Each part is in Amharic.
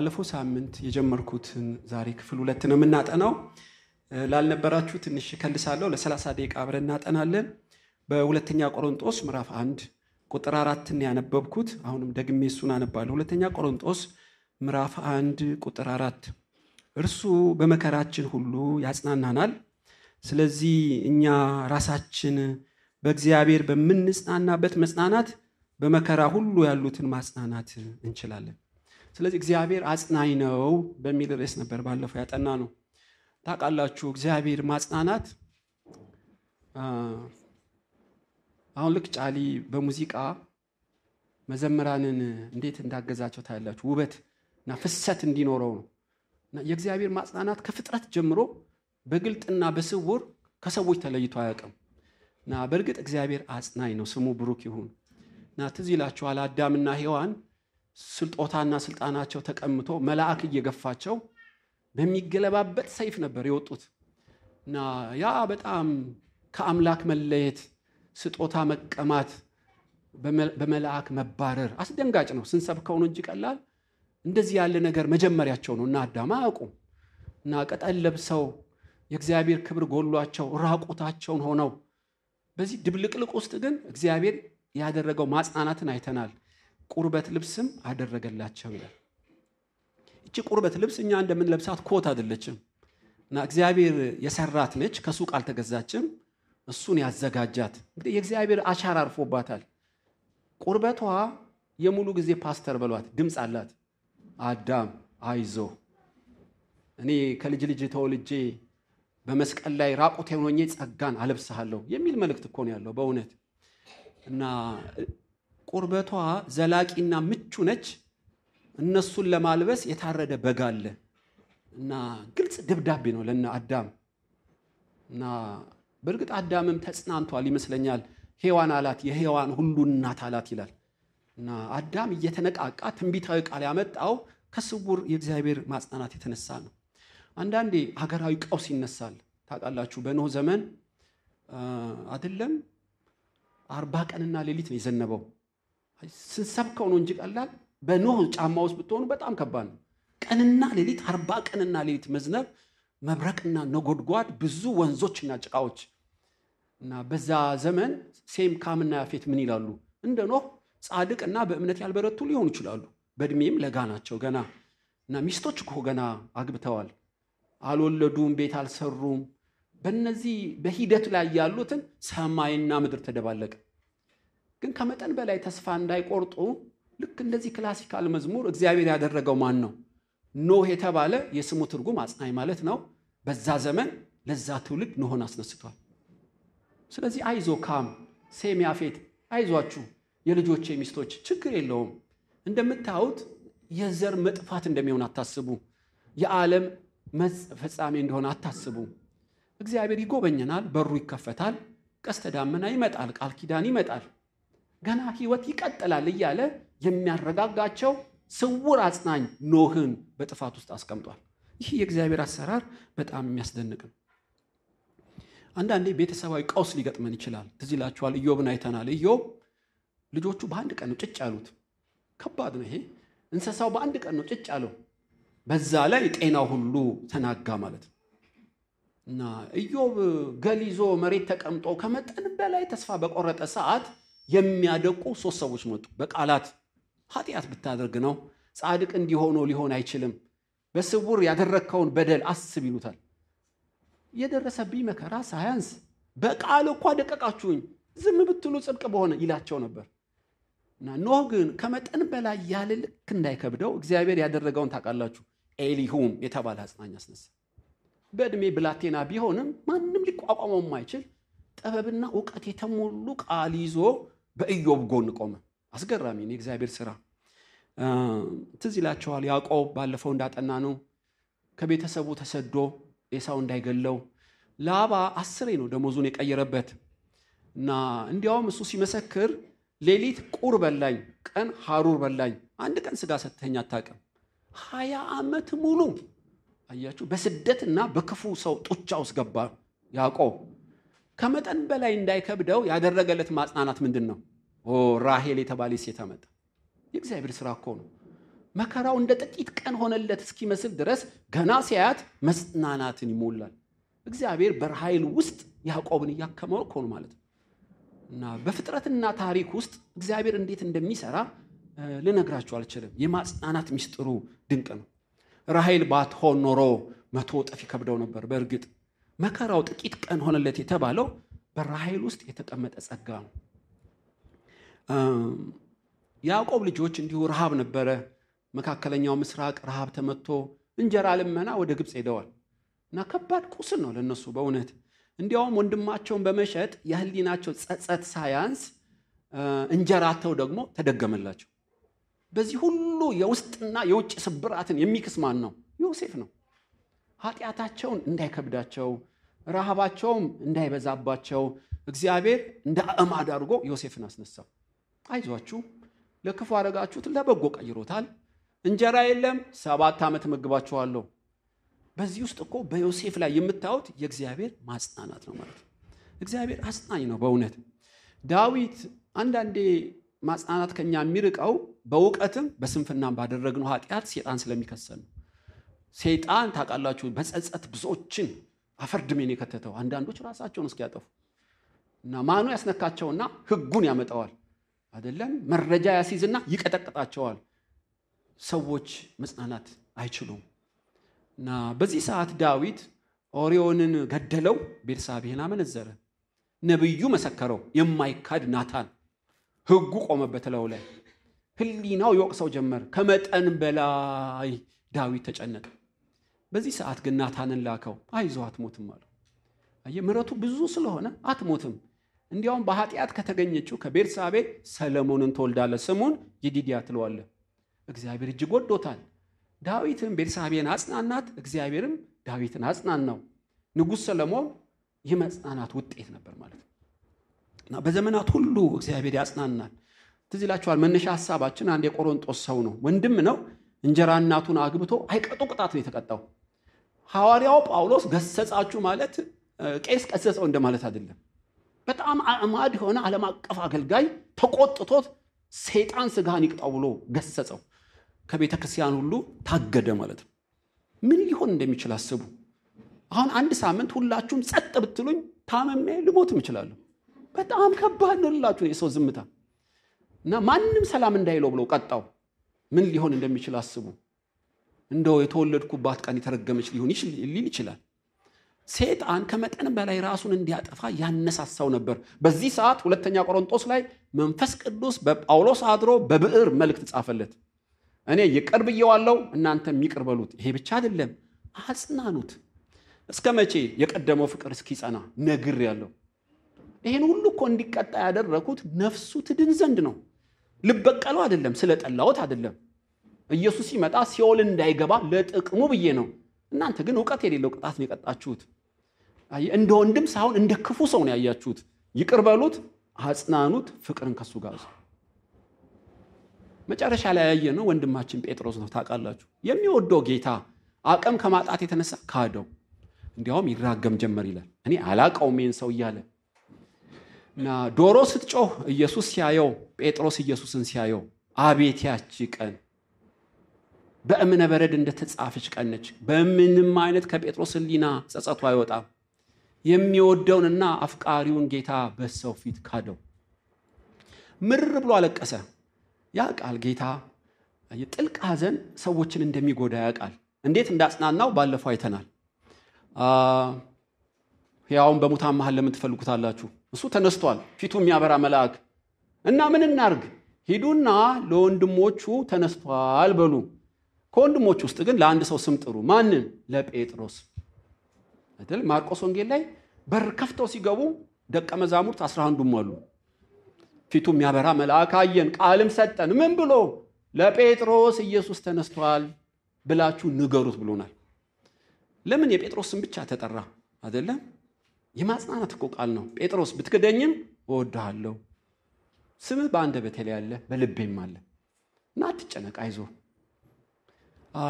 ባለፈው ሳምንት የጀመርኩትን ዛሬ ክፍል ሁለት ነው የምናጠናው። ላልነበራችሁ ትንሽ ከልሳለሁ። ለሰላሳ ደቂቃ አብረን እናጠናለን። በሁለተኛ ቆሮንጦስ ምዕራፍ አንድ ቁጥር አራትን ያነበብኩት አሁንም ደግሜ እሱን አነባለሁ። ሁለተኛ ቆሮንጦስ ምዕራፍ አንድ ቁጥር አራት እርሱ በመከራችን ሁሉ ያጽናናናል። ስለዚህ እኛ ራሳችን በእግዚአብሔር በምንጽናናበት መጽናናት በመከራ ሁሉ ያሉትን ማጽናናት እንችላለን። ስለዚህ እግዚአብሔር አጽናኝ ነው በሚል ርዕስ ነበር ባለፈው ያጠና ነው ታውቃላችሁ እግዚአብሔር ማጽናናት አሁን ልክ ጫሊ በሙዚቃ መዘምራንን እንዴት እንዳገዛቸው ታያላችሁ ውበት እና ፍሰት እንዲኖረው ነው የእግዚአብሔር ማጽናናት ከፍጥረት ጀምሮ በግልጥና በስውር ከሰዎች ተለይቶ አያውቅም እና በእርግጥ እግዚአብሔር አጽናኝ ነው ስሙ ብሩክ ይሁን እና ትዝ ይላችኋል አዳምና ሔዋን ስልጦታና ስልጣናቸው ተቀምቶ መልአክ እየገፋቸው በሚገለባበት ሰይፍ ነበር የወጡት እና ያ በጣም ከአምላክ መለየት፣ ስጦታ መቀማት፣ በመልአክ መባረር አስደንጋጭ ነው። ስንሰብከውን ነው እንጂ ቀላል እንደዚህ ያለ ነገር መጀመሪያቸው ነው እና አዳም አያውቁም እና ቅጠል ለብሰው የእግዚአብሔር ክብር ጎሏቸው ራቁታቸውን ሆነው በዚህ ድብልቅልቅ ውስጥ ግን እግዚአብሔር ያደረገው ማጽናናትን አይተናል። ቁርበት ልብስም አደረገላቸው ይላል። እቺ ቁርበት ልብስ እኛ እንደምንለብሳት ኮት አይደለችም እና እግዚአብሔር የሰራት ነች። ከሱቅ አልተገዛችም። እሱን ያዘጋጃት እንግዲህ የእግዚአብሔር አሻራ አርፎባታል። ቁርበቷ የሙሉ ጊዜ ፓስተር በሏት፣ ድምፅ አላት። አዳም አይዞ እኔ ከልጅ ልጅ ተወልጄ በመስቀል ላይ ራቁቴ ሆኜ ጸጋን አለብስሃለሁ የሚል መልእክት እኮ ነው ያለው በእውነት እና ቁርበቷ ዘላቂና ምቹ ነች። እነሱን ለማልበስ የታረደ በግ አለ እና ግልጽ ደብዳቤ ነው ለነ አዳም እና በእርግጥ አዳምም ተጽናንቷል ይመስለኛል። ሔዋን አላት የሔዋን ሁሉ እናት አላት ይላል እና አዳም እየተነቃቃ ትንቢታዊ ቃል ያመጣው ከስውር የእግዚአብሔር ማጽናናት የተነሳ ነው። አንዳንዴ ሀገራዊ ቀውስ ይነሳል። ታውቃላችሁ፣ በኖህ ዘመን አይደለም አርባ ቀንና ሌሊት ነው የዘነበው ስትሰብከው ነው እንጂ ቀላል በኖህ ጫማ ውስጥ ብትሆኑ በጣም ከባድ ነው። ቀንና ሌሊት አርባ ቀንና ሌሊት መዝነብ፣ መብረቅና ነጎድጓድ፣ ብዙ ወንዞችና ጭቃዎች እና በዛ ዘመን ሴም ካምና ያፌት ምን ይላሉ? እንደ ኖህ ጻድቅና በእምነት ያልበረቱ ሊሆኑ ይችላሉ። በእድሜም ለጋ ናቸው ገና እና ሚስቶች እኮ ገና አግብተዋል፣ አልወለዱም፣ ቤት አልሰሩም። በነዚህ በሂደት ላይ ያሉትን ሰማይና ምድር ተደባለቀ። ግን ከመጠን በላይ ተስፋ እንዳይቆርጡ ልክ እንደዚህ ክላሲካል መዝሙር እግዚአብሔር ያደረገው ማን ነው? ኖህ የተባለ የስሙ ትርጉም አጽናኝ ማለት ነው። በዛ ዘመን ለዛ ትውልድ ኖሆን አስነስቷል። ስለዚህ አይዞ ካም ሴም ያፌት፣ አይዟችሁ የልጆቼ ሚስቶች፣ ችግር የለውም። እንደምታዩት የዘር መጥፋት እንደሚሆን አታስቡ። የዓለም መፈጻሜ እንደሆነ አታስቡ። እግዚአብሔር ይጎበኘናል፣ በሩ ይከፈታል፣ ቀስተ ዳመና ይመጣል፣ ቃል ኪዳን ይመጣል። ገና ህይወት ይቀጥላል እያለ የሚያረጋጋቸው ስውር አጽናኝ ኖህን በጥፋት ውስጥ አስቀምጧል። ይህ የእግዚአብሔር አሰራር በጣም የሚያስደንቅ ነው። አንዳንዴ ቤተሰባዊ ቀውስ ሊገጥመን ይችላል። ትዝ ይላችኋል፣ ኢዮብን አይተናል። ኢዮብ ልጆቹ በአንድ ቀን ነው ጭጭ ያሉት። ከባድ ነው ይሄ። እንስሳው በአንድ ቀን ነው ጭጭ ያለው። በዛ ላይ ጤናው ሁሉ ተናጋ ማለት ነው። እና ኢዮብ ገል ይዞ መሬት ተቀምጦ ከመጠን በላይ ተስፋ በቆረጠ ሰዓት የሚያደቁ ሶስት ሰዎች መጡ። በቃላት ኃጢአት ብታደርግ ነው ጻድቅ እንዲሆኖ ሊሆን አይችልም። በስውር ያደረግከውን በደል አስብ ይሉታል። የደረሰብኝ መከራ ሳያንስ በቃል እኳ አደቀቃችሁኝ፣ ዝም ብትሉ ጽድቅ በሆነ ይላቸው ነበር። እና ኖህ ግን ከመጠን በላይ ያለ ልክ እንዳይከብደው እግዚአብሔር ያደረገውን ታውቃላችሁ። ኤሊሁም የተባለ አጽናኝ አስነሳ። በዕድሜ ብላቴና ቢሆንም ማንም ሊቋቋመው የማይችል ጥበብና እውቀት የተሞሉ ቃል ይዞ በኢዮብ ጎን ቆመ። አስገራሚ ነው የእግዚአብሔር ስራ። ትዝ ይላቸዋል ያዕቆብ ባለፈው እንዳጠና ነው ከቤተሰቡ ተሰዶ ኤሳው እንዳይገለው ላባ አስሬ ነው ደሞዙን የቀየረበት እና እንዲያውም እሱ ሲመሰክር ሌሊት ቁር በላኝ፣ ቀን ሀሩር በላኝ፣ አንድ ቀን ስጋ ሰተኝ አታቅም ሀያ ዓመት ሙሉ አያችሁ በስደትና በክፉ ሰው ጡቻ ውስጥ ገባ ያዕቆብ። ከመጠን በላይ እንዳይከብደው ያደረገለት ማጽናናት ምንድን ነው? ኦ ራሄል የተባለ ሴት አመጣ። የእግዚአብሔር ስራ እኮ ነው። መከራው እንደ ጥቂት ቀን ሆነለት እስኪመስል ድረስ ገና ሲያያት መጽናናትን ይሞላል። እግዚአብሔር በራሄል ውስጥ ያዕቆብን እያከመው እኮ ነው ማለት ነው። እና በፍጥረትና ታሪክ ውስጥ እግዚአብሔር እንዴት እንደሚሰራ ልነግራችሁ አልችልም። የማጽናናት ሚስጥሩ ድንቅ ነው። ራሄል ባትሆን ኖሮ መቶ እጥፍ ይከብደው ነበር በእርግጥ መከራው ጥቂት ቀን ሆነለት የተባለው በራሄል ውስጥ የተቀመጠ ጸጋ ነው። ያዕቆብ ልጆች እንዲሁ ረሃብ ነበረ። መካከለኛው ምስራቅ ረሃብ ተመቶ እንጀራ ልመና ወደ ግብፅ ሄደዋል እና ከባድ ቁስል ነው ለነሱ በእውነት እንዲያውም ወንድማቸውን በመሸጥ የህሊናቸው ጸጸት ሳያንስ እንጀራተው ደግሞ ተደገመላቸው። በዚህ ሁሉ የውስጥና የውጭ ስብራትን የሚክስ ማን ነው? ዮሴፍ ነው። ኃጢአታቸውን እንዳይከብዳቸው ረሃባቸውም እንዳይበዛባቸው እግዚአብሔር እንደ አዕማድ አድርጎ ዮሴፍን አስነሳው። አይዟችሁ ለክፉ አረጋችሁት፣ ለበጎ ቀይሮታል። እንጀራ የለም፣ ሰባት ዓመት መግባችኋለሁ። በዚህ ውስጥ እኮ በዮሴፍ ላይ የምታዩት የእግዚአብሔር ማጽናናት ነው ማለት ነው። እግዚአብሔር አጽናኝ ነው በእውነት። ዳዊት አንዳንዴ ማጽናናት ከኛ የሚርቀው በእውቀትም በስንፍናም ባደረግነው ኃጢአት ሴጣን ስለሚከሰን ነው። ሴጣን ታውቃላችሁ፣ በጸጸት ብዙዎችን አፈር ድሜን የከተተው አንዳንዶች ራሳቸውን እስኪያጠፉ እና ማኑ ያስነካቸውና ህጉን ያመጣዋል አይደለም መረጃ ያስይዝና ይቀጠቅጣቸዋል። ሰዎች መጽናናት አይችሉም። እና በዚህ ሰዓት ዳዊት ኦሪዮንን ገደለው፣ ቤርሳቤህን አመነዘረ። ነቢዩ መሰከረው፣ የማይካድ ናታን። ህጉ ቆመበት ለው ላይ ህሊናው ይወቅሰው ጀመር። ከመጠን በላይ ዳዊት ተጨነቀ። በዚህ ሰዓት ግን ናታንን ላከው። አይዞ አትሞትም አለው። አየ ምረቱ ብዙ ስለሆነ አትሞትም። እንዲያውም በኃጢአት ከተገኘችው ከቤርሳቤ ሰለሞንን ትወልዳለህ፣ ስሙን ይዲድያ ትለዋለህ። እግዚአብሔር እጅግ ወዶታል። ዳዊትም ቤርሳቤን አጽናናት፣ እግዚአብሔርም ዳዊትን አጽናናው። ንጉሥ ሰለሞን የመጽናናት ውጤት ነበር ማለት ነው እና በዘመናት ሁሉ እግዚአብሔር ያጽናናል። ትዝ ይላችኋል፣ መነሻ ሀሳባችን አንድ የቆሮንጦስ ሰው ነው፣ ወንድም ነው። እንጀራ እናቱን አግብቶ አይቀጡ ቅጣት ነው የተቀጣው። ሐዋርያው ጳውሎስ ገሰጻችሁ ማለት ቄስ ቀሰጸው እንደማለት አይደለም። በጣም አዕማድ የሆነ ዓለም አቀፍ አገልጋይ ተቆጥቶት ሰይጣን ስጋህን ይቅጣው ብሎ ገሰጸው። ከቤተ ክርስቲያን ሁሉ ታገደ ማለት ነው። ምን ሊሆን እንደሚችል አስቡ። አሁን አንድ ሳምንት ሁላችሁም ጸጥ ብትሉኝ ታመሜ ልሞት እችላለሁ። በጣም ከባድ ነው ልላችሁ የሰው ዝምታ እና ማንም ሰላም እንዳይለው ብለው ቀጣው። ምን ሊሆን እንደሚችል አስቡ። እንደው የተወለድኩባት ቀን የተረገመች ሊሆን ሊል ይችላል። ሴጣን ከመጠን በላይ ራሱን እንዲያጠፋ ያነሳሳው ነበር። በዚህ ሰዓት ሁለተኛ ቆሮንጦስ ላይ መንፈስ ቅዱስ በጳውሎስ አድሮ በብዕር መልእክት ጻፈለት። እኔ ይቅር ብየዋለሁ፣ እናንተም ይቅር በሉት። ይሄ ብቻ አይደለም፣ አጽናኑት። እስከ መቼ? የቀደመው ፍቅር እስኪጸና ነግር ያለው። ይህን ሁሉ እኮ እንዲቀጣ ያደረኩት ነፍሱ ትድን ዘንድ ነው። ልበቀለው አይደለም፣ ስለጠላውት አይደለም ኢየሱስ ሲመጣ ሲኦል እንዳይገባ ለጥቅሙ ብዬ ነው። እናንተ ግን እውቀት የሌለው ቅጣት ነው የቀጣችሁት። እንደ ወንድም ሳይሆን እንደ ክፉ ሰው ነው ያያችሁት። ይቅር በሉት፣ አጽናኑት፣ ፍቅርን ከሱ ጋር መጨረሻ ላይ ያየ ነው ወንድማችን ጴጥሮስ ነው። ታውቃላችሁ፣ የሚወደው ጌታ አቅም ከማጣት የተነሳ ካደው። እንዲያውም ይራገም ጀመር ይላል። እኔ አላቀውም ይህን ሰው እያለ እና ዶሮ ስትጮህ ኢየሱስ ሲያየው ጴጥሮስ ኢየሱስን ሲያየው አቤት ያቺ ቀን በእምነ በረድ እንደተጻፈች ቀን ነች። በምንም አይነት ከጴጥሮስ ሕሊና ጸጸቱ አይወጣም። የሚወደውንና አፍቃሪውን ጌታ በሰው ፊት ካደው፣ ምር ብሎ አለቀሰ። ያ ቃል ጌታ የጥልቅ ሐዘን ሰዎችን እንደሚጎዳ ያውቃል። እንዴት እንዳጽናናው ባለፈው አይተናል። ሕያውን በሙታን መሃል ለምን ትፈልጉታላችሁ? እሱ ተነስቷል፣ ፊቱ የሚያበራ መልአክ እና ምን እናርግ? ሂዱና ለወንድሞቹ ተነስቷል በሉ ከወንድሞች ውስጥ ግን ለአንድ ሰው ስም ጥሩ። ማንን? ለጴጥሮስ አይደል? ማርቆስ ወንጌል ላይ በር ከፍተው ሲገቡ ደቀ መዛሙርት አስራ አንዱም አሉ። ፊቱ የሚያበራ መልአክ አየን፣ ቃልም ሰጠን። ምን ብሎ? ለጴጥሮስ ኢየሱስ ተነስቷል ብላችሁ ንገሩት ብሎናል። ለምን የጴጥሮስ ስም ብቻ ተጠራ? አይደለም የማጽናናት እኮ ቃል ነው። ጴጥሮስ ብትክደኝም እወድሃለሁ፣ ስምህ በአንደበቴ ላይ አለ፣ በልቤም አለ እና አትጨነቅ፣ አይዞህ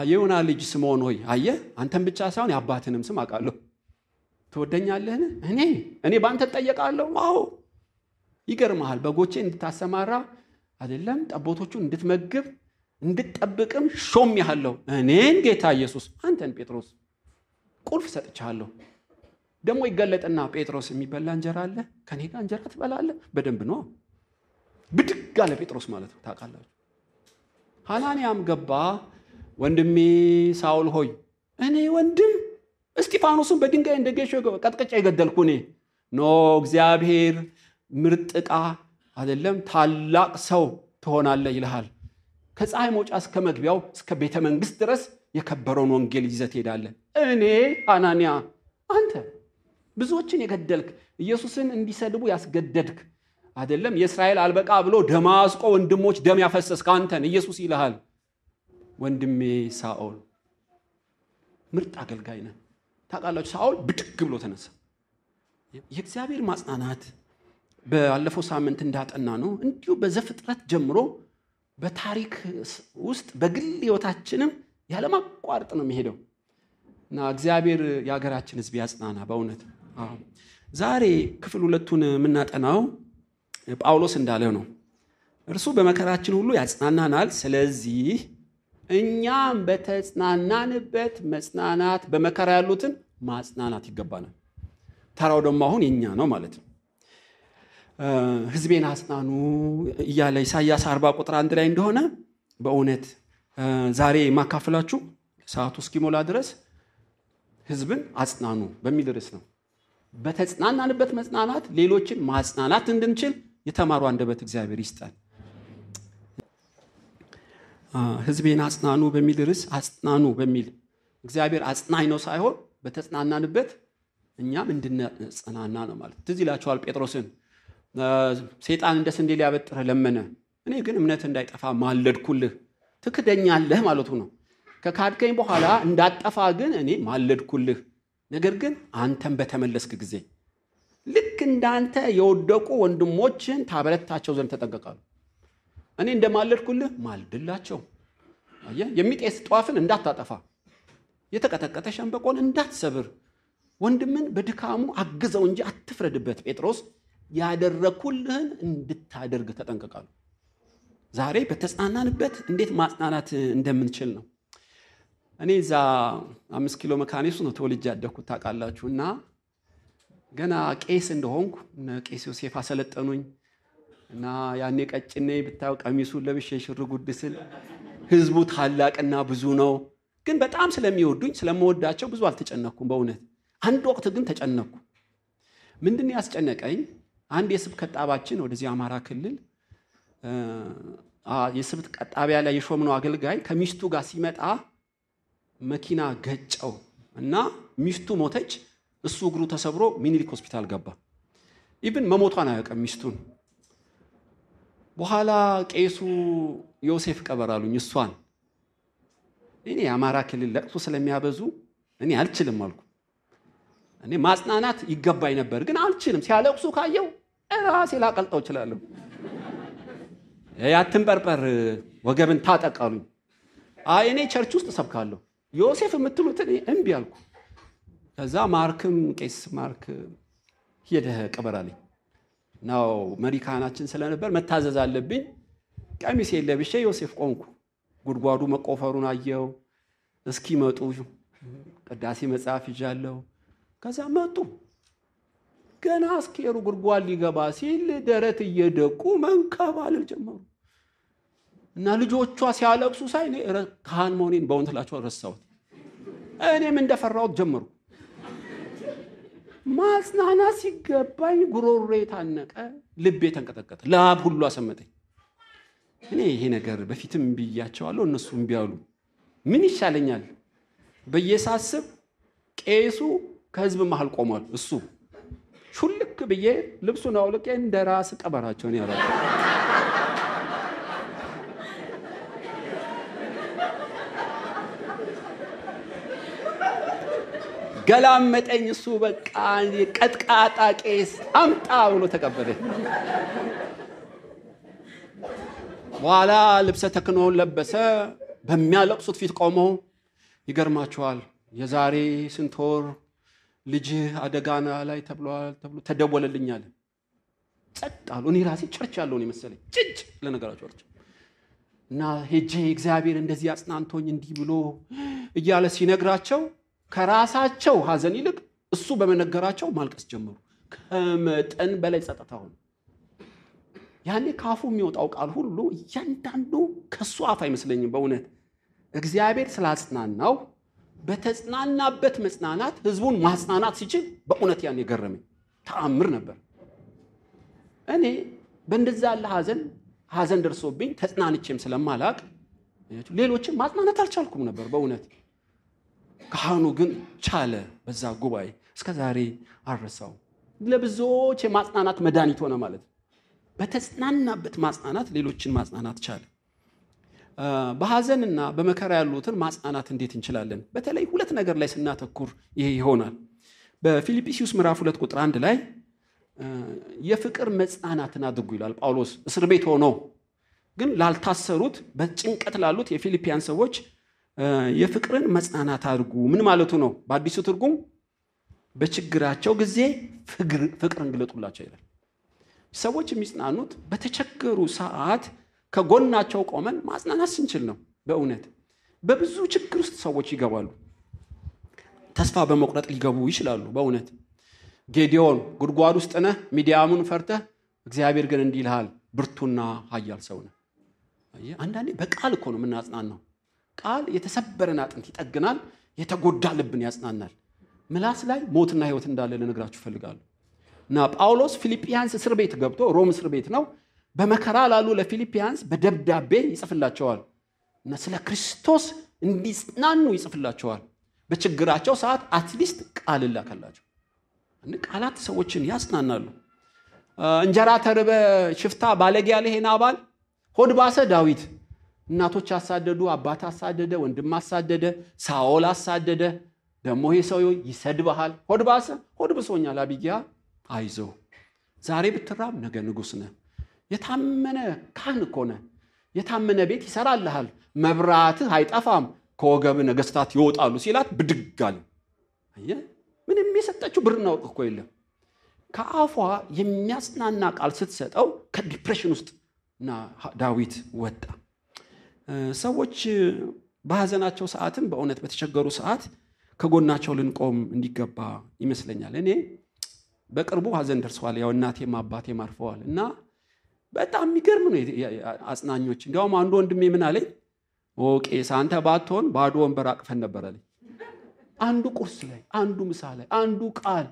የዮና ልጅ ስምዖን ሆይ አየ አንተን ብቻ ሳይሆን የአባትንም ስም አውቃለሁ ትወደኛለህን እኔ እኔ በአንተ ትጠየቃለሁ አዎ ይገርመሃል በጎቼ እንድታሰማራ አይደለም ጠቦቶቹን እንድትመግብ እንድትጠብቅም ሾም ያለው እኔን ጌታ ኢየሱስ አንተን ጴጥሮስ ቁልፍ ሰጥቻለሁ ደግሞ ይገለጥና ጴጥሮስ የሚበላ እንጀራ አለ ከኔ ጋር እንጀራ ትበላለ በደንብ ነው ብድግ አለ ጴጥሮስ ማለት ነው ታውቃላችሁ ሐናንያም ገባ ወንድሜ ሳውል ሆይ እኔ ወንድም እስጢፋኖስን በድንጋይ እንደ ቀጥቀጫ ቀጥቅጫ የገደልኩ እኔ ኖ እግዚአብሔር ምርጥ ዕቃ አይደለም ታላቅ ሰው ትሆናለህ ይልሃል ከፀሐይ መውጫ እስከ መግቢያው እስከ ቤተ መንግስት ድረስ የከበረውን ወንጌል ይዘት ሄዳለ እኔ አናንያ አንተ ብዙዎችን የገደልክ ኢየሱስን እንዲሰድቡ ያስገደድክ አይደለም የእስራኤል አልበቃ ብሎ ደማስቆ ወንድሞች ደም ያፈሰስክ አንተን ኢየሱስ ይልሃል ወንድሜ ሳኦል ምርጥ አገልጋይ ነ ታውቃላችሁ፣ ሳኦል ብድግ ብሎ ተነሳ። የእግዚአብሔር ማጽናናት ባለፈው ሳምንት እንዳጠና ነው እንዲሁ በዘፍጥረት ጀምሮ በታሪክ ውስጥ በግል ህይወታችንም ያለማቋረጥ ነው የሚሄደው እና እግዚአብሔር የሀገራችን ህዝብ ያጽናና። በእውነት ዛሬ ክፍል ሁለቱን የምናጠናው ጳውሎስ እንዳለው ነው። እርሱ በመከራችን ሁሉ ያጽናናናል። ስለዚህ እኛም በተጽናናንበት መጽናናት በመከራ ያሉትን ማጽናናት ይገባናል። ተራው ደግሞ አሁን የኛ ነው ማለት ነው። ህዝቤን አጽናኑ እያለ ኢሳያስ አርባ ቁጥር አንድ ላይ እንደሆነ በእውነት ዛሬ የማካፍላችሁ ሰዓቱ እስኪሞላ ድረስ ህዝብን አጽናኑ በሚል ርዕስ ነው። በተጽናናንበት መጽናናት ሌሎችን ማጽናናት እንድንችል የተማሩ አንደበት እግዚአብሔር ይስጠን። ህዝቤን አጽናኑ በሚል ርዕስ አጽናኑ በሚል እግዚአብሔር አጽናኝ ነው ሳይሆን በተጽናናንበት እኛም እንድንጽናና ነው ማለት ትዝ ይላቸዋል ጴጥሮስን ሴጣን እንደ ስንዴ ሊያበጥረ ለመነ እኔ ግን እምነት እንዳይጠፋ ማለድኩልህ ትክደኛለህ ማለቱ ነው ከካድከኝ በኋላ እንዳጠፋ ግን እኔ ማለድኩልህ ነገር ግን አንተን በተመለስክ ጊዜ ልክ እንዳንተ የወደቁ ወንድሞችን ታበረታቸው ዘንድ ተጠንቀቃሉ እኔ እንደማለድኩልህ ማልድላቸው። የሚጤስ ጧፍን እንዳታጠፋ፣ የተቀጠቀጠ ሸንበቆን እንዳትሰብር፣ ወንድምን በድካሙ አግዘው እንጂ አትፍረድበት። ጴጥሮስ ያደረግኩልህን እንድታደርግ ተጠንቀቃሉ። ዛሬ በተጽናናንበት እንዴት ማጽናናት እንደምንችል ነው። እኔ እዛ አምስት ኪሎ መካኒሱ ነው ተወልጅ ያደግኩት ታውቃላችሁ። እና ገና ቄስ እንደሆንኩ ቄስ ዮሴፍ አሰለጠኑኝ። እና ያኔ ቀጭኔ ብታየው ቀሚሱን ለብሼ ሽር ጉድ ስል ህዝቡ ታላቅና ብዙ ነው። ግን በጣም ስለሚወዱኝ ስለምወዳቸው ብዙ አልተጨነኩም። በእውነት አንድ ወቅት ግን ተጨነኩ። ምንድን ያስጨነቀኝ አንድ የስብከት ጣባችን ወደዚህ አማራ ክልል የስብት ቀጣቢያ ላይ የሾምነው አገልጋይ ከሚስቱ ጋር ሲመጣ መኪና ገጨው እና ሚስቱ ሞተች። እሱ እግሩ ተሰብሮ ሚኒሊክ ሆስፒታል ገባ። ኢብን መሞቷን አያውቅም ሚስቱን በኋላ ቄሱ ዮሴፍ ቀበር አሉኝ። እሷን እኔ የአማራ ክልል ለቅሶ ስለሚያበዙ እኔ አልችልም አልኩ። እኔ ማጽናናት ይገባኝ ነበር፣ ግን አልችልም። ሲያለቅሱ ካየው ራሴ ላቀልጠው እችላለሁ። ያትንበርበር ወገብን ታጠቃሉ አይ እኔ ቸርች ውስጥ እሰብካለሁ ዮሴፍ የምትሉት እኔ እምቢ አልኩ። ከዛ ማርክም ቄስ ማርክ ሄደህ ቀበር አለኝ። ነው መሪ ካህናችን ስለነበር መታዘዝ አለብኝ። ቀሚስ ለብሼ ዮሴፍ ቆንኩ ጉድጓዱ መቆፈሩን አየው። እስኪመጡ ቅዳሴ መጽሐፍ ይዣለሁ። ከዛ መጡ። ገና አስኬሩ ጉድጓድ ሊገባ ሲል ደረት እየደቁ መንከባለል ጀመሩ እና ልጆቿ ሲያለቅሱ ሳይ ካህን መሆኔን በእውነት እላቸዋለሁ ረሳሁት። እኔም እንደፈራሁት ጀመርኩ። ማጽናና ሲገባኝ ጉሮሮ የታነቀ ልቤ ተንቀጠቀጠ፣ ለአብ ሁሉ አሰመጠኝ። እኔ ይሄ ነገር በፊትም ብያቸዋለሁ፣ እነሱ እምቢ አሉ። ምን ይሻለኛል በየሳስብ ቄሱ ከህዝብ መሃል ቆሟል። እሱ ሹልክ ብዬ ልብሱን አውልቄ እንደ ራስ ቀበራቸውን ያላቸው ገላመጠኝ። እሱ በቃ ቀጥቃጣ ቄስ አምጣ ብሎ ተቀበለ በኋላ ልብሰ ተክኖውን ለበሰ። በሚያለቅሱት ፊት ቆሞ ይገርማቸዋል። የዛሬ ስንቶር ልጅህ አደጋና ላይ ተብሏል ተብሎ ተደወለልኝ አለ። ጸጥ አሉ። እኔ ራሴ ጨርች ያለውን የመሰለኝ ጭጭ ለነገራቸው ቸርች እና ሄጄ እግዚአብሔር እንደዚህ አጽናንቶኝ እንዲህ ብሎ እያለ ሲነግራቸው ከራሳቸው ሀዘን ይልቅ እሱ በመነገራቸው ማልቀስ ጀመሩ። ከመጠን በላይ ጸጥታ ሆነ። ያኔ ካፉ የሚወጣው ቃል ሁሉ እያንዳንዱ ከሱ አፍ አይመስለኝም። በእውነት እግዚአብሔር ስላጽናናው በተጽናናበት መጽናናት ህዝቡን ማጽናናት ሲችል በእውነት ያን የገረመኝ ተአምር ነበር። እኔ በእንደዛ ያለ ሀዘን ሀዘን ደርሶብኝ ተጽናንቼም ስለማላቅ ሌሎችን ማጽናናት አልቻልኩም ነበር በእውነት ካህኑ ግን ቻለ። በዛ ጉባኤ እስከ ዛሬ አረሳው። ለብዙዎች የማጽናናት መድኃኒት ሆነ ማለት ነው። በተጽናናበት ማጽናናት ሌሎችን ማጽናናት ቻለ። በሐዘንና በመከራ ያሉትን ማጽናናት እንዴት እንችላለን? በተለይ ሁለት ነገር ላይ ስናተኩር ይሄ ይሆናል። በፊልጵስዩስ ምዕራፍ ሁለት ቁጥር አንድ ላይ የፍቅር መጽናናትን አድርጉ ይላል ጳውሎስ። እስር ቤት ሆኖ ግን ላልታሰሩት በጭንቀት ላሉት የፊልፒያን ሰዎች የፍቅርን መጽናናት አድርጉ። ምን ማለቱ ነው? በአዲሱ ትርጉም በችግራቸው ጊዜ ፍቅርን ግለጡላቸው ይላል። ሰዎች የሚጽናኑት በተቸገሩ ሰዓት ከጎናቸው ቆመን ማጽናናት ስንችል ነው። በእውነት በብዙ ችግር ውስጥ ሰዎች ይገባሉ። ተስፋ በመቁረጥ ሊገቡ ይችላሉ። በእውነት ጌዲዮን ጉድጓድ ውስጥ ነህ፣ ሚዲያሙን ፈርተህ፣ እግዚአብሔር ግን እንዲህ ይልሃል፣ ብርቱና ኃያል ሰው ነህ። አንዳንዴ በቃል እኮ ነው ነው። ቃል የተሰበረን አጥንት ይጠግናል፣ የተጎዳ ልብን ያጽናናል። ምላስ ላይ ሞትና ህይወት እንዳለ ልነግራችሁ እፈልጋለሁ እና ጳውሎስ ፊልጵያንስ እስር ቤት ገብቶ ሮም እስር ቤት ነው በመከራ ላሉ ለፊልጵያንስ በደብዳቤ ይጽፍላቸዋል እና ስለ ክርስቶስ እንዲጽናኑ ይጽፍላቸዋል በችግራቸው ሰዓት አትሊስት ቃል ላከላቸው ቃላት ሰዎችን ያጽናናሉ እንጀራ ተርበ ሽፍታ ባለጌ ያለ ሄና አባል ሆድ ባሰ ዳዊት እናቶች አሳደዱ፣ አባት አሳደደ፣ ወንድም አሳደደ፣ ሳኦል አሳደደ። ደግሞ ይሄ ሰው ይሰድብሃል። ሆድ ባሰ፣ ሆድ ብሶኛል። አቢጊያ አይዞህ፣ ዛሬ ብትራብ ነገ ንጉሥ ነህ። የታመነ ካህን እኮ ነህ። የታመነ ቤት ይሰራልሃል። መብራትህ አይጠፋም፣ ከወገብ ነገስታት ይወጣሉ ሲላት ብድጋል። አለ። ምንም የሰጠችው ብርና ወርቅ እኮ የለም። ከአፏ የሚያጽናና ቃል ስትሰጠው ከዲፕሬሽን ውስጥ ዳዊት ወጣ። ሰዎች በሐዘናቸው ሰዓትም በእውነት በተቸገሩ ሰዓት ከጎናቸው ልንቆም እንዲገባ ይመስለኛል። እኔ በቅርቡ ሀዘን ደርሰዋል። ያው እናቴም አባቴም አርፈዋል እና በጣም የሚገርም ነው። አጽናኞች እንዲያውም አንዱ ወንድሜ ምን አለኝ፣ ኦቄ ሳንተ ባትሆን ባዶ ወንበር አቅፈን ነበር አንዱ ቁርስ ላይ፣ አንዱ ምሳ ላይ፣ አንዱ ቃል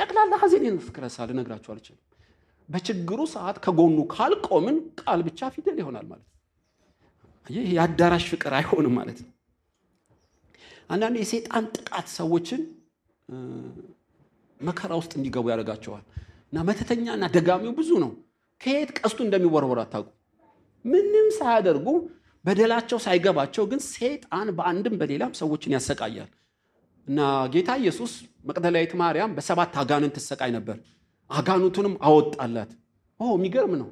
ጠቅላላ ሐዘኔን ፍክረሳ ልነግራቸው አልችልም። በችግሩ ሰዓት ከጎኑ ካልቆምን ቃል ብቻ ፊደል ይሆናል ማለት ነው። ይህ የአዳራሽ ፍቅር አይሆንም ማለት ነው። አንዳንድ የሴጣን ጥቃት ሰዎችን መከራ ውስጥ እንዲገቡ ያደርጋቸዋል። እና መተተኛ እና ደጋሚው ብዙ ነው። ከየት ቀስቱ እንደሚወረወር አታውቁ። ምንም ሳያደርጉ በደላቸው ሳይገባቸው ግን ሴጣን በአንድም በሌላም ሰዎችን ያሰቃያል። እና ጌታ ኢየሱስ መቅደላዊት ማርያም በሰባት አጋንን ትሰቃይ ነበር። አጋኑቱንም አወጣላት። ኦ የሚገርም ነው።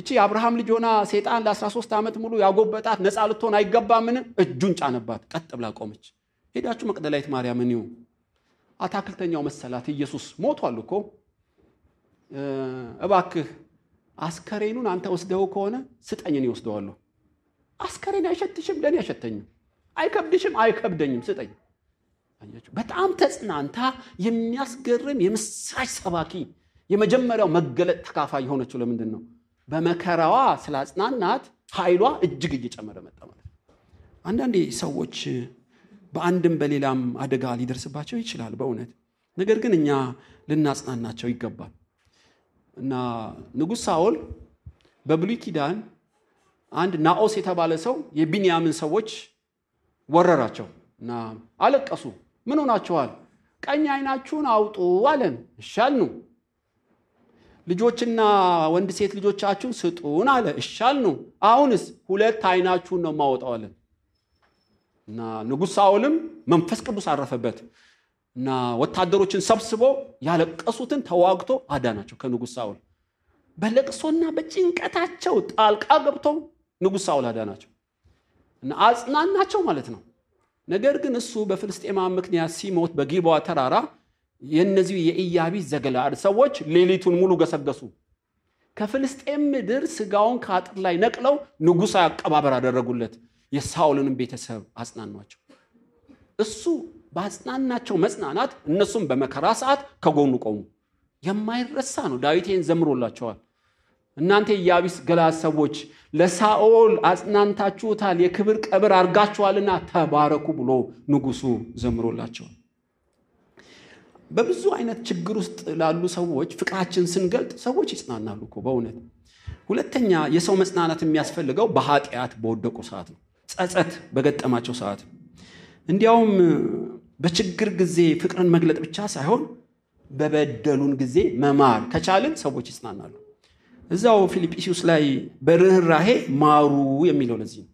እቺ የአብርሃም ልጅ ሆና ሴጣን ለ13 ዓመት ሙሉ ያጎበጣት ነፃ ልትሆን አይገባምን? እጁን ጫነባት። ቀጥ ብላ ቆመች። ሄዳችሁ መቅደላዊት ማርያምን ይሁ አታክልተኛው መሰላት። ኢየሱስ ሞቷል እኮ እባክህ አስከሬኑን አንተ ወስደው ከሆነ ስጠኝን እኔ አስከሬን አይሸትሽም፣ ለእኔ አይሸተኝም። አይከብድሽም፣ አይከብደኝም፣ ስጠኝ። በጣም ተጽናንታ የሚያስገርም የምስራች ሰባኪ የመጀመሪያው መገለጥ ተካፋይ የሆነችው ለምንድን ነው? በመከራዋ ስላጽናናት ኃይሏ እጅግ እየጨመረ መጣ ማለት ነው። አንዳንዴ ሰዎች በአንድም በሌላም አደጋ ሊደርስባቸው ይችላል በእውነት ነገር ግን እኛ ልናጽናናቸው ይገባል እና ንጉሥ ሳውል በብሉይ ኪዳን አንድ ናኦስ የተባለ ሰው የቢንያምን ሰዎች ወረራቸው እና አለቀሱ ምን ሆናችኋል ቀኝ አይናችሁን አውጡ አለን እሻል ነው ልጆችና ወንድ ሴት ልጆቻችሁን ስጡን አለ። እሻል ነው። አሁንስ ሁለት አይናችሁን ነው ማወጣዋለን እና ንጉሥ ሳኦልም መንፈስ ቅዱስ አረፈበት እና ወታደሮችን ሰብስቦ ያለቀሱትን ተዋግቶ አዳናቸው ከንጉሥ ሳኦል። በለቅሶና በጭንቀታቸው ጣልቃ ገብቶ ንጉሥ ሳኦል አዳናቸው እና አጽናናቸው ማለት ነው። ነገር ግን እሱ በፍልስጤማ ምክንያት ሲሞት በጊልቦዋ ተራራ የእነዚህ የኢያቢስ ዘገለአድ ሰዎች ሌሊቱን ሙሉ ገሰገሱ። ከፍልስጤም ምድር ስጋውን ከአጥር ላይ ነቅለው ንጉሣዊ አቀባበር አደረጉለት። የሳውልንም ቤተሰብ አጽናኗቸው። እሱ በአጽናናቸው መጽናናት እነሱም በመከራ ሰዓት ከጎኑ ቆሙ። የማይረሳ ነው። ዳዊቴን ዘምሮላቸዋል። እናንተ ኢያቢስ ገላ ሰዎች ለሳኦል አጽናንታችሁታል፣ የክብር ቀብር አርጋችኋልና ተባረኩ ብሎ ንጉሱ ዘምሮላቸዋል። በብዙ አይነት ችግር ውስጥ ላሉ ሰዎች ፍቅራችን ስንገልጥ ሰዎች ይጽናናሉ እኮ በእውነት። ሁለተኛ የሰው መጽናናት የሚያስፈልገው በኃጢአት በወደቁ ሰዓት ነው፣ ጸጸት በገጠማቸው ሰዓት። ነው እንዲያውም በችግር ጊዜ ፍቅርን መግለጥ ብቻ ሳይሆን በበደሉን ጊዜ መማር ከቻልን ሰዎች ይጽናናሉ። እዛው ፊልጵስዩስ ላይ በርኅራሄ ማሩ የሚለው ለዚህ ነው።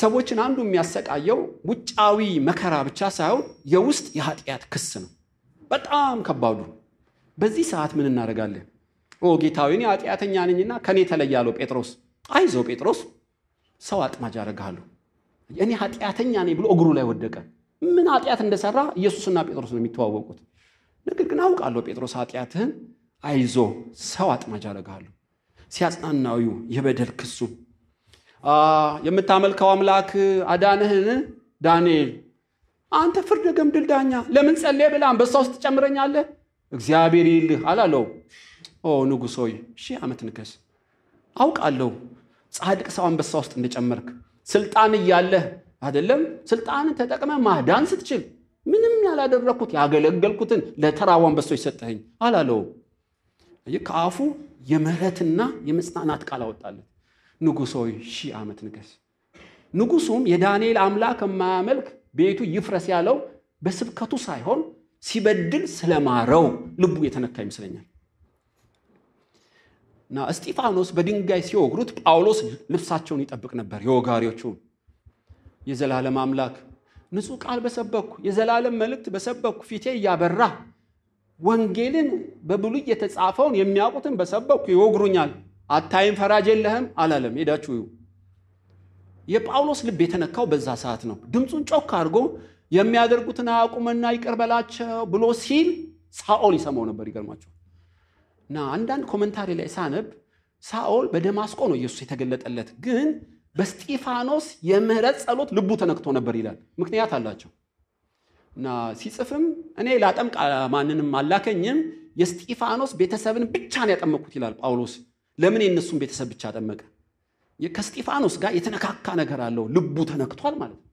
ሰዎችን አንዱ የሚያሰቃየው ውጫዊ መከራ ብቻ ሳይሆን የውስጥ የኃጢአት ክስ ነው። በጣም ከባዱ። በዚህ ሰዓት ምን እናደርጋለን? ኦ ጌታዊ፣ ኃጢአተኛ ነኝና ከኔ ተለይ አለው ጴጥሮስ። አይዞ ጴጥሮስ፣ ሰው አጥማጅ አደርግሃለሁ። እኔ ኃጢአተኛ ነኝ ብሎ እግሩ ላይ ወደቀ። ምን ኃጢአት እንደሰራ ኢየሱስና ጴጥሮስ ነው የሚተዋወቁት። ነገር ግን አውቃለሁ ጴጥሮስ ኃጢአትህን፣ አይዞ ሰው አጥማጅ አደርግሃለሁ። ሲያጽናናዩ የበደል ክሱ የምታመልከው አምላክ አዳንህን? ዳንኤል አንተ ፍርደ ገምድል ዳኛ ለምን ጸለየ ብላ አንበሳ ውስጥ ትጨምረኛለህ? እግዚአብሔር ይልህ አላለው። ኦ ንጉሥ ሆይ ሺህ ዓመት ንገስ። አውቃለሁ ጻድቅ ሰው አንበሳ ውስጥ እንደጨመርክ ስልጣን እያለህ አይደለም ስልጣንን ተጠቅመ ማዳን ስትችል ምንም ያላደረግኩት ያገለገልኩትን ለተራው አንበሶች ሰጠኸኝ አላለው። ከአፉ የምህረትና የመጽናናት ቃል አወጣለት። ንጉሶ ሺህ ዓመት ንገስ። ንጉሱም የዳንኤል አምላክ የማያመልክ ቤቱ ይፍረስ ያለው በስብከቱ ሳይሆን ሲበድል ስለማረው ልቡ የተነካ ይመስለኛል። እና እስጢፋኖስ በድንጋይ ሲወግሩት ጳውሎስ ልብሳቸውን ይጠብቅ ነበር። የወጋሪዎቹ የዘላለም አምላክ ንጹህ ቃል በሰበኩ የዘላለም መልእክት በሰበኩ ፊቴ እያበራ ወንጌልን በብሉይ የተጻፈውን የሚያውቁትን በሰበኩ ይወግሩኛል አታይም፣ ፈራጅ የለህም አላለም። ሄዳችሁ የጳውሎስ ልብ የተነካው በዛ ሰዓት ነው። ድምፁን ጮክ አድርጎ የሚያደርጉትን አያውቁምና ይቅር በላቸው ብሎ ሲል ሳኦል ይሰማው ነበር። ይገርማቸው እና አንዳንድ ኮመንታሪ ላይ ሳነብ ሳኦል በደማስቆ ነው ኢየሱስ የተገለጠለት፣ ግን በስጢፋኖስ የምህረት ጸሎት ልቡ ተነክቶ ነበር ይላል። ምክንያት አላቸው እና ሲጽፍም እኔ ላጠምቅ ማንንም አላከኝም፣ የስጢፋኖስ ቤተሰብን ብቻ ነው ያጠመቅኩት ይላል ጳውሎስ ለምን የእነሱን ቤተሰብ ብቻ ጠመቀ? ከስጢፋኖስ ጋር የተነካካ ነገር አለው። ልቡ ተነክቷል ማለት ነው።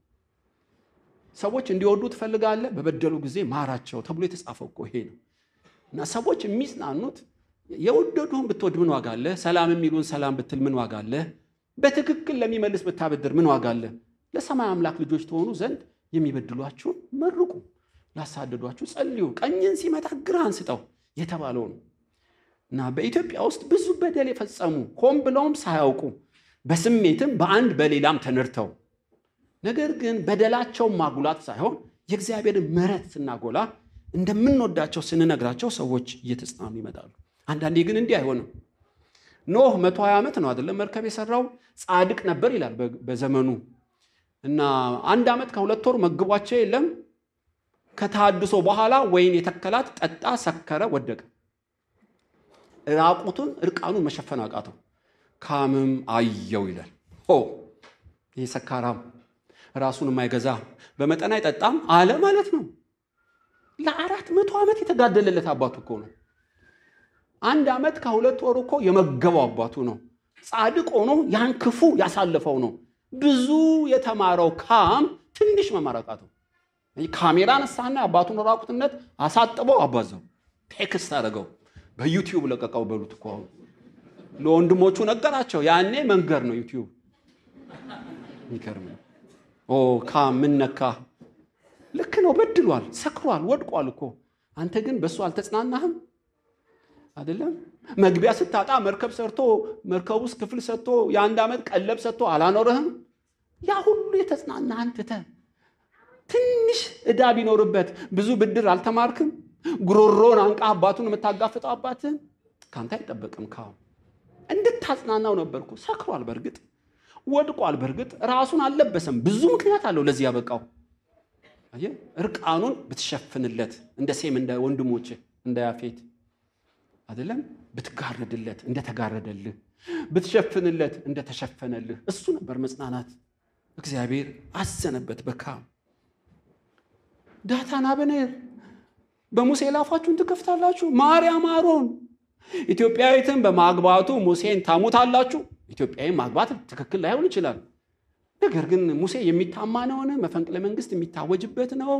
ሰዎች እንዲወዱ ትፈልጋለህ፣ በበደሉ ጊዜ ማራቸው ተብሎ የተጻፈው እኮ ይሄ ነው። እና ሰዎች የሚጽናኑት የወደዱህን ብትወድ ምን ዋጋ አለ? ሰላም የሚሉን ሰላም ብትል ምን ዋጋ አለ? በትክክል ለሚመልስ ብታበድር ምን ዋጋ አለ? ለሰማይ አምላክ ልጆች ተሆኑ ዘንድ የሚበድሏችሁን መርቁ፣ ላሳደዷችሁ ጸልዩ፣ ቀኝን ሲመታ ግራ አንስጠው የተባለው ነው። እና በኢትዮጵያ ውስጥ ብዙ በደል የፈጸሙ ሆን ብለውም ሳያውቁ በስሜትም በአንድ በሌላም ተነድተው፣ ነገር ግን በደላቸውን ማጉላት ሳይሆን የእግዚአብሔርን ምረት ስናጎላ እንደምንወዳቸው ስንነግራቸው ሰዎች እየተጽናኑ ይመጣሉ። አንዳንዴ ግን እንዲህ አይሆንም። ኖህ ሀ ዓመት ነው አይደለም መርከብ የሰራው ጻድቅ ነበር ይላል በዘመኑ እና አንድ ዓመት ከሁለት ወር መግቧቸው የለም ከታድሶ በኋላ ወይን የተከላት ጠጣ፣ ሰከረ፣ ወደቀ። ራቁቱን እርቃኑን መሸፈን አቃተው። ካምም አየው ይላል። ሆ ይህ ሰካራም ራሱን የማይገዛ በመጠን አይጠጣም አለ ማለት ነው። ለአራት መቶ ዓመት የተጋደለለት አባቱ እኮ ነው። አንድ ዓመት ከሁለት ወር እኮ የመገበው አባቱ ነው። ጻድቅ ሆኖ ያን ክፉ ያሳለፈው ነው። ብዙ የተማረው ካም ትንሽ መማር አቃተው። ካሜራ ነሳና አባቱን ራቁትነት አሳጥበው አባዘው ቴክስት አደረገው። በዩቲዩብ ለቀቀው በሉት እኮ አሁን ለወንድሞቹ ነገራቸው። ያኔ መንገር ነው ዩቲዩብ። የሚገርም ነው። ኦ ካ ምን ነካ? ልክ ነው። በድሏል፣ ሰክሯል፣ ወድቋል እኮ አንተ ግን በእሱ አልተጽናናህም አይደለም። መግቢያ ስታጣ መርከብ ሰርቶ መርከብ ውስጥ ክፍል ሰጥቶ የአንድ ዓመት ቀለብ ሰጥቶ አላኖርህም። ያ ሁሉ የተጽናናህን ትተህ ትንሽ ዕዳ ቢኖርበት ብዙ ብድር አልተማርክም። ጉሮሮን አንቃ አባቱን የምታጋፍጠው አባትን ከአንተ አይጠበቅም። ካሁን እንድታጽናናው ነበርኩ። ሰክሯል፣ በእርግጥ ወድቋል፣ በእርግጥ ራሱን አልለበሰም። ብዙ ምክንያት አለው ለዚህ ያበቃው። እርቃኑን ብትሸፍንለት እንደ ሴም እንደ ወንድሞች እንደ ያፌት አይደለም ብትጋርድለት እንደተጋረደልህ ብትሸፍንለት እንደተሸፈነልህ እሱ ነበር መጽናናት። እግዚአብሔር አዘነበት በካም ዳታን አበኔር በሙሴ ላፋችሁን ትከፍታላችሁ። ማርያም አሮን ኢትዮጵያዊትን በማግባቱ ሙሴን ታሙታላችሁ። ኢትዮጵያዊ ማግባት ትክክል ላይሆን ይችላል። ነገር ግን ሙሴ የሚታማ ነውን? መፈንቅለ መንግስት የሚታወጅበት ነው።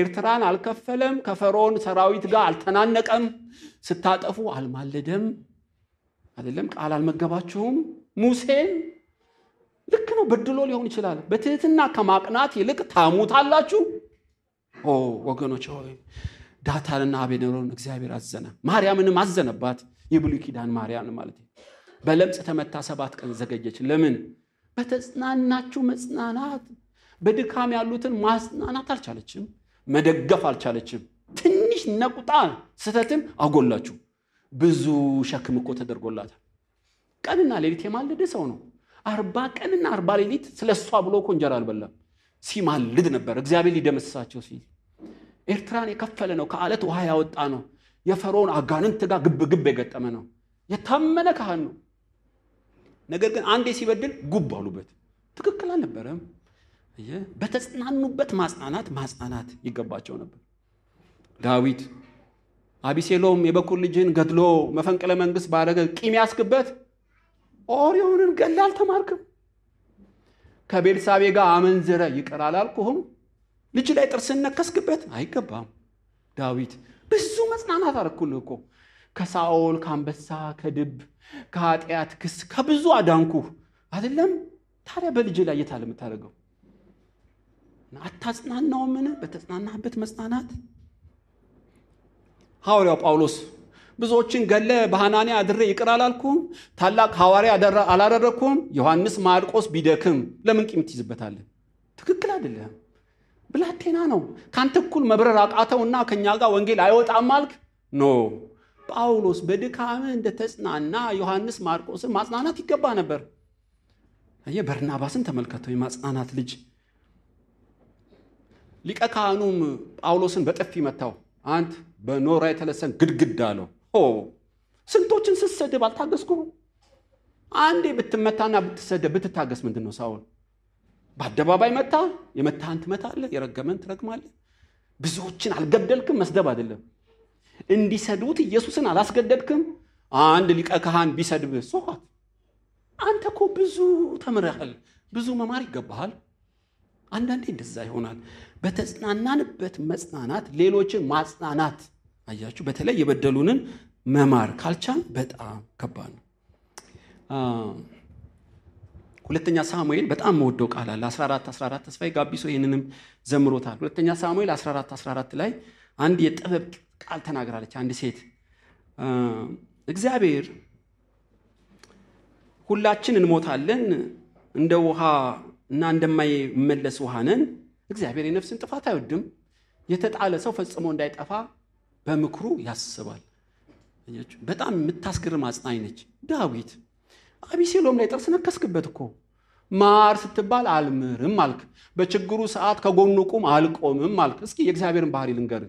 ኤርትራን አልከፈለም። ከፈርዖን ሰራዊት ጋር አልተናነቀም። ስታጠፉ አልማለደም። አይደለም ቃል አልመገባችሁም። ሙሴን ልክ ነው በድሎ ሊሆን ይችላል። በትህትና ከማቅናት ይልቅ ታሙታላችሁ። ወገኖች ሆይ ዳታንና አቤኔሮን እግዚአብሔር አዘነ ማርያምንም አዘነባት የብሉ ኪዳን ማርያም ማለት በለምጽ ተመታ ሰባት ቀን ዘገየች ለምን በተጽናናችው መጽናናት በድካም ያሉትን ማጽናናት አልቻለችም መደገፍ አልቻለችም ትንሽ ነቁጣ ስህተትም አጎላችሁ ብዙ ሸክም እኮ ተደርጎላታል ቀንና ሌሊት የማልድ ሰው ነው አርባ ቀንና አርባ ሌሊት ስለ እሷ ብሎ እኮ እንጀራ አልበላም ሲማልድ ነበር እግዚአብሔር ሊደመስሳቸው ሲል ኤርትራን የከፈለ ነው። ከአለት ውሃ ያወጣ ነው። የፈርዖን አጋንንት ጋር ግብ ግብ የገጠመ ነው። የታመነ ካህን ነው። ነገር ግን አንዴ ሲበድል ጉብ አሉበት። ትክክል አልነበረም። በተጽናኑበት ማጽናናት ማጽናናት ይገባቸው ነበር። ዳዊት አቢሴሎም የበኩር ልጅን ገድሎ መፈንቅለ መንግስት ባረገ ቂም ያስክበት ኦሪዮንን ገድለህ አልተማርክም። ከቤርሳቤ ጋር አመንዝረ ይቅር አላልኩህም? ልጅ ላይ ጥርስ እነከስክበት አይገባም። ዳዊት ብዙ መጽናናት አደረኩልህ እኮ ከሳኦል ከአንበሳ ከድብ ከኃጢአት ክስ ከብዙ አዳንኩ አይደለም? ታዲያ በልጅ ላይ የታለ የምታደርገው? አታጽናናው? ምን በተጽናናህበት መጽናናት ሐዋርያው ጳውሎስ ብዙዎችን ገለ በሐናኒ አድሬ ይቅር አላልኩም? ታላቅ ሐዋርያ አላደረግኩም? ዮሐንስ ማርቆስ ቢደክም ለምን ቂም ትይዝበታለህ? ትክክል አይደለም። ብላቴና ነው። ከአንተ እኩል መብረር አቃተውና ከእኛ ጋር ወንጌል አይወጣም አልክ? ኖ ጳውሎስ በድካምህ እንደተጽናና ዮሐንስ ማርቆስን ማጽናናት ይገባ ነበር። ይህ በርናባስን ተመልከተው የማጽናናት ልጅ። ሊቀ ካህኑም ጳውሎስን በጥፊ መታው። አንት በኖራ የተለሰን ግድግዳ አለው። ስንቶችን ስሰድብ አልታገስኩም። አንዴ ብትመታና ብትሰደብ ብትታገስ ምንድን ነው ሳውል? በአደባባይ መታ የመታህን ትመታለህ፣ የረገመን ትረግማለህ። ብዙዎችን አልገደልክም፣ መስደብ አይደለም እንዲሰድቡት ኢየሱስን አላስገደድክም። አንድ ሊቀ ካህን ቢሰድብ ሶኋት አንተ እኮ ብዙ ተምረሃል፣ ብዙ መማር ይገባሃል። አንዳንዴ እንደዛ ይሆናል። በተጽናናንበት መጽናናት፣ ሌሎችን ማጽናናት። አያችሁ፣ በተለይ የበደሉንን መማር ካልቻል በጣም ከባድ ነው። ሁለተኛ ሳሙኤል በጣም መወደው ቃል አለ 14 14 ተስፋዬ ጋቢሶ ይህንንም ዘምሮታል። ሁለተኛ ሳሙኤል 14 14 ላይ አንድ የጥበብ ቃል ተናግራለች። አንድ ሴት እግዚአብሔር ሁላችን እንሞታለን እንደ ውሃ እና እንደማይመለስ ውሃነን እግዚአብሔር የነፍስን ጥፋት አይወድም። የተጣለ ሰው ፈጽሞ እንዳይጠፋ በምክሩ ያስባል። በጣም የምታስገርም አጽናኝ ነች ዳዊት አቢሴሎም ላይ ጥርስ ነከስክበት እኮ ማር ስትባል አልምርም አልክ። በችግሩ ሰዓት ከጎኑ ቁም አልቆምም አልክ። እስኪ የእግዚአብሔርን ባህሪ ልንገር።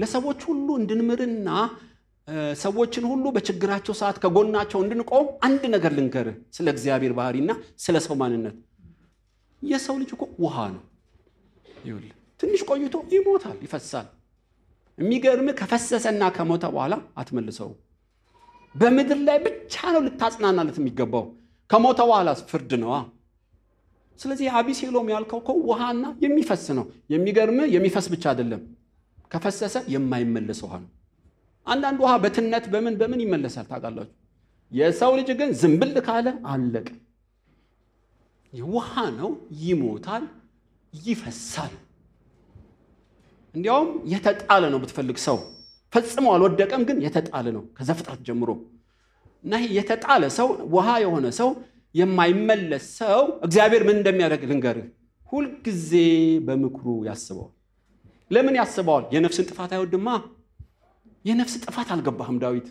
ለሰዎች ሁሉ እንድንምርና ሰዎችን ሁሉ በችግራቸው ሰዓት ከጎናቸው እንድንቆም አንድ ነገር ልንገር፣ ስለ እግዚአብሔር ባህሪና ስለ ሰው ማንነት። የሰው ልጅ እኮ ውሃ ነው። ይኸውልህ ትንሽ ቆይቶ ይሞታል፣ ይፈሳል። የሚገርም ከፈሰሰና ከሞተ በኋላ አትመልሰው። በምድር ላይ ብቻ ነው ልታጽናናለት የሚገባው። ከሞተ በኋላ ፍርድ ነዋ። ስለዚህ አቢሴሎም ያልከው እኮ ውሃና የሚፈስ ነው። የሚገርም የሚፈስ ብቻ አይደለም፣ ከፈሰሰ የማይመለስ ውሃ ነው። አንዳንድ ውሃ በትነት በምን በምን ይመለሳል ታውቃላችሁ። የሰው ልጅ ግን ዝምብል ካለ አለቀ። ውሃ ነው፣ ይሞታል፣ ይፈሳል። እንዲያውም የተጣለ ነው ብትፈልግ ሰው ፈጽሞ አልወደቀም፣ ግን የተጣለ ነው ከዘፍጥረት ጀምሮ እና የተጣለ ሰው ውሃ የሆነ ሰው የማይመለስ ሰው እግዚአብሔር ምን እንደሚያደርግ ልንገርህ፣ ሁልጊዜ በምክሩ ያስበዋል። ለምን ያስበዋል? የነፍስን ጥፋት አይወድማ። የነፍስን ጥፋት አልገባህም ዳዊት?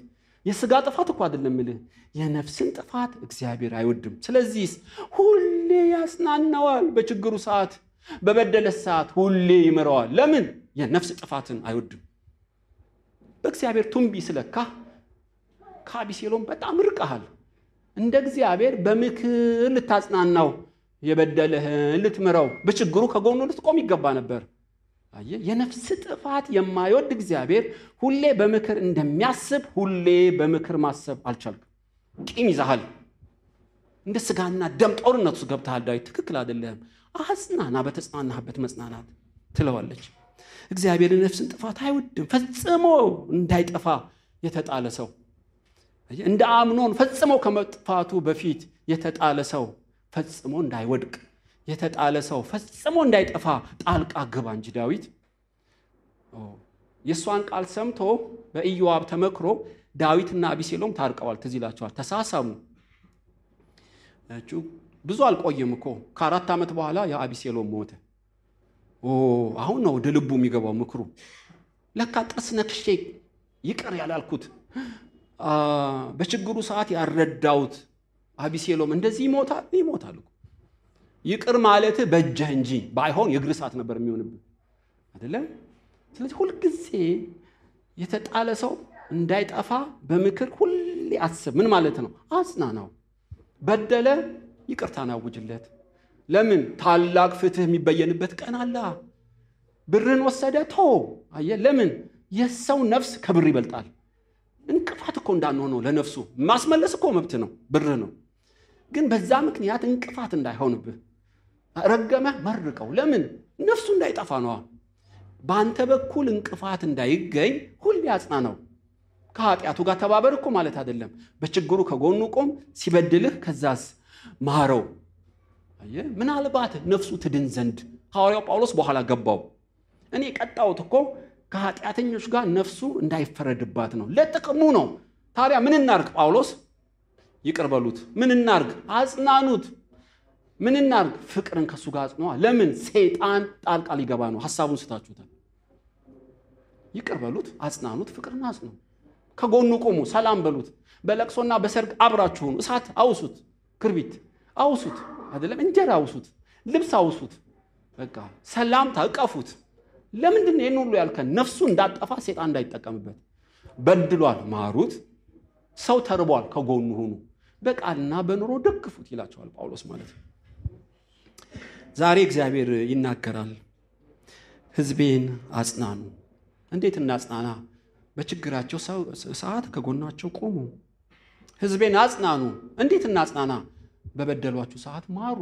የስጋ ጥፋት እኳ አይደለም ምልህ፣ የነፍስን ጥፋት እግዚአብሔር አይወድም። ስለዚህ ሁሌ ያጽናናዋል። በችግሩ ሰዓት፣ በበደለ ሰዓት ሁሌ ይምረዋል። ለምን? የነፍስ ጥፋትን አይወድም። በእግዚአብሔር ቱንቢ ስለካ ከአቢሴሎም በጣም ርቀሃል። እንደ እግዚአብሔር በምክር ልታጽናናው፣ የበደለህን ልትምረው፣ በችግሩ ከጎኑ ልትቆም ይገባ ነበር። አየ የነፍስ ጥፋት የማይወድ እግዚአብሔር ሁሌ በምክር እንደሚያስብ ሁሌ በምክር ማሰብ አልቻልክም። ቂም ይዛሃል። እንደ ስጋና ደም ጦርነቱ ገብተሃል። ዳዊት ትክክል አይደለህም። አጽናና፣ በተጽናናህበት መጽናናት ትለዋለች። እግዚአብሔር ነፍስን ጥፋት አይወድም። ፈጽሞ እንዳይጠፋ የተጣለ ሰው እንደ አምኖን ፈጽሞ ከመጥፋቱ በፊት የተጣለ ሰው ፈጽሞ እንዳይወድቅ የተጣለ ሰው ፈጽሞ እንዳይጠፋ ጣልቃ ግባ እንጂ ዳዊት የእሷን ቃል ሰምቶ በኢዮዋብ ተመክሮ ዳዊትና አቢሴሎም ታርቀዋል። ትዚላቸዋል ተሳሰሙ። ብዙ አልቆየም እኮ ከአራት ዓመት በኋላ የአቢሴሎም ሞተ። አሁን ነው ወደ ልቡ የሚገባው ምክሩ። ለካ ጥርስ ነክሼ ይቅር ያላልኩት በችግሩ ሰዓት ያረዳውት አቢሴሎም እንደዚህ ይሞታል ይሞታል። ይቅር ማለት በእጅህ እንጂ ባይሆን የእግር ሰዓት ነበር የሚሆንብህ አይደለም። ስለዚህ ሁልጊዜ የተጣለ ሰው እንዳይጠፋ በምክር ሁሌ አስብ። ምን ማለት ነው? አጽናናው። በደለ፣ ይቅርታን አውጅለት። ለምን ታላቅ ፍትህ የሚበየንበት ቀን አለ። ብርን ወሰደ ቶ አየ። ለምን የሰው ነፍስ ከብር ይበልጣል። እንቅፋት እኮ እንዳንሆነው ለነፍሱ ማስመለስ እኮ መብት ነው፣ ብር ነው። ግን በዛ ምክንያት እንቅፋት እንዳይሆንብህ ረገመ፣ መርቀው። ለምን ነፍሱ እንዳይጠፋ ነዋ። በአንተ በኩል እንቅፋት እንዳይገኝ ሁሌ ነው ከኃጢአቱ ጋር ተባበር እኮ ማለት አይደለም። በችግሩ ከጎኑ ቆም። ሲበድልህ ከዛስ ማረው። ምናልባት ነፍሱ ትድን ዘንድ ሐዋርያው ጳውሎስ በኋላ ገባው። እኔ ቀጣሁት እኮ ከኃጢአተኞች ጋር ነፍሱ እንዳይፈረድባት ነው፣ ለጥቅሙ ነው። ታዲያ ምን እናርግ? ጳውሎስ ይቅር በሉት። ምን እናርግ? አጽናኑት። ምን እናርግ? ፍቅርን ከእሱ ጋር አጽኗዋ። ለምን ሰይጣን ጣልቃ ሊገባ ነው? ሀሳቡን ስታችሁታል። ይቅር በሉት፣ አጽናኑት፣ ፍቅርን አጽኑ፣ ከጎኑ ቁሙ፣ ሰላም በሉት። በለቅሶና በሰርግ አብራችሁ ሁኑ። እሳት አውሱት፣ ክርቢት አውሱት። አይደለም እንጀራ አውሱት፣ ልብስ አውሱት፣ በቃ ሰላምታ እቀፉት። ለምንድን ነው ይህን ሁሉ ያልከን? ነፍሱ እንዳጠፋ ሴጣን እንዳይጠቀምበት። በድሏል፣ ማሩት። ሰው ተርቧል፣ ከጎኑ ሁኑ። በቃልና በኑሮ ደግፉት ይላቸዋል ጳውሎስ ማለት ነው። ዛሬ እግዚአብሔር ይናገራል፣ ህዝቤን አጽናኑ። እንዴት እናጽናና? በችግራቸው ሰዓት ከጎናቸው ቆሙ። ህዝቤን አጽናኑ። እንዴት እናጽናና? በበደሏችሁ ሰዓት ማሩ።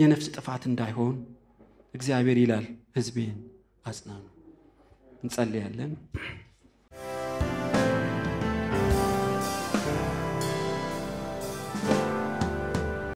የነፍስ ጥፋት እንዳይሆን እግዚአብሔር ይላል፣ ህዝቤን አጽናኑ። እንጸልያለን።